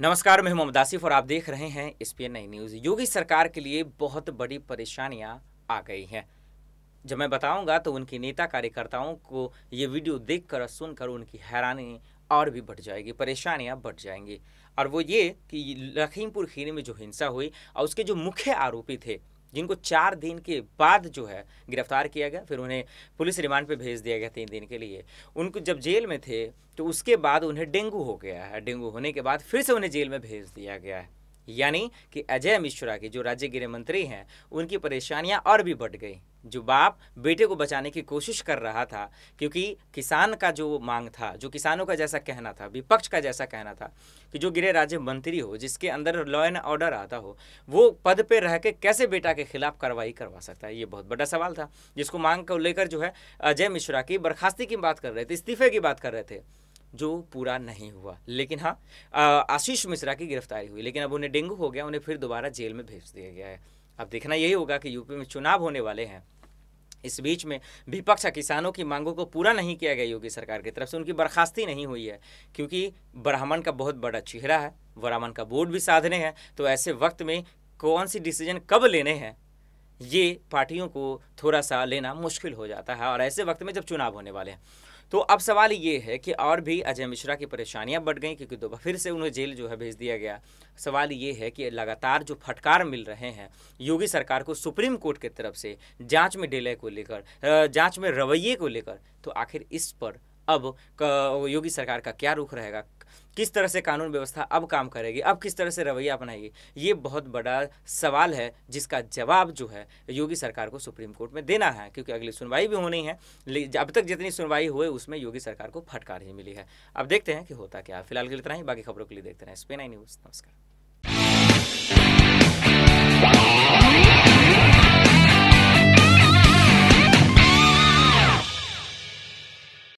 नमस्कार मैं मोहम्मद आसिफ और आप देख रहे हैं S P N news Yogi सरकार के लिए बहुत बड़ी परेशानियां आ गई हैं जब मैं बताऊंगा तो उनके नेता कार्यकर्ताओं को ये वीडियो देखकर और सुनकर उनकी हैरानी और भी बढ़ जाएगी परेशानियां बढ़ जाएंगी और वो ये कि लखीमपुर खीरी में जो हिंसा हुई और उसके जो मुख्य आरोपी थे जिनको चार दिन के बाद जो है गिरफ्तार किया गया फिर उन्हें पुलिस रिमांड पे भेज दिया गया तीन दिन के लिए उनको जब जेल में थे तो उसके बाद उन्हें डेंगू हो गया है डेंगू होने के बाद फिर से उन्हें जेल में भेज दिया गया है यानी कि अजय मिश्रा के जो राज्य गृह मंत्री हैं उनकी परेशानियां और भी बढ़ गई जो बाप बेटे को बचाने की कोशिश कर रहा था क्योंकि किसान का जो मांग था जो किसानों का जैसा कहना था विपक्ष का जैसा कहना था कि जो गृह राज्य मंत्री हो जिसके अंदर लॉ एंड ऑर्डर आता हो वो पद पे रह के कैसे बेटा के खिलाफ कार्रवाई करवा सकता है ये बहुत बड़ा सवाल था जिसको मांग को लेकर जो है अजय मिश्रा की बर्खास्ती की बात कर रहे थे इस्तीफे की बात कर रहे थे जो पूरा नहीं हुआ लेकिन हाँ आशीष मिश्रा की गिरफ्तारी हुई लेकिन अब उन्हें डेंगू हो गया उन्हें फिर दोबारा जेल में भेज दिया गया है अब देखना यही होगा कि यूपी में चुनाव होने वाले हैं इस बीच में विपक्ष किसानों की मांगों को पूरा नहीं किया गया योगी सरकार की तरफ से उनकी बर्खास्ती नहीं हुई है क्योंकि ब्राह्मण का बहुत बड़ा चेहरा है ब्राह्मण का बोर्ड भी साधने हैं तो ऐसे वक्त में कौन सी डिसीजन कब लेने हैं ये पार्टियों को थोड़ा सा लेना मुश्किल हो जाता है और ऐसे वक्त में जब चुनाव होने वाले हैं तो अब सवाल ये है कि और भी अजय मिश्रा की परेशानियां बढ़ गई क्योंकि दोबारा फिर से उन्हें जेल जो है भेज दिया गया सवाल ये है कि लगातार जो फटकार मिल रहे हैं योगी सरकार को सुप्रीम कोर्ट की तरफ से जांच में डिले को लेकर जांच में रवैये को लेकर तो आखिर इस पर अब योगी सरकार का क्या रुख रहेगा किस तरह से कानून व्यवस्था अब काम करेगी अब किस तरह से रवैया अपनाएगी ये बहुत बड़ा सवाल है जिसका जवाब जो है योगी सरकार को सुप्रीम कोर्ट में देना है क्योंकि अगली सुनवाई भी होनी है अब तक जितनी सुनवाई हुई उसमें योगी सरकार को फटकार ही मिली है अब देखते हैं कि होता क्या फिलहाल के लिए इतना ही बाकी खबरों के लिए देखते रहें स्पेन आई न्यूज़ नमस्कार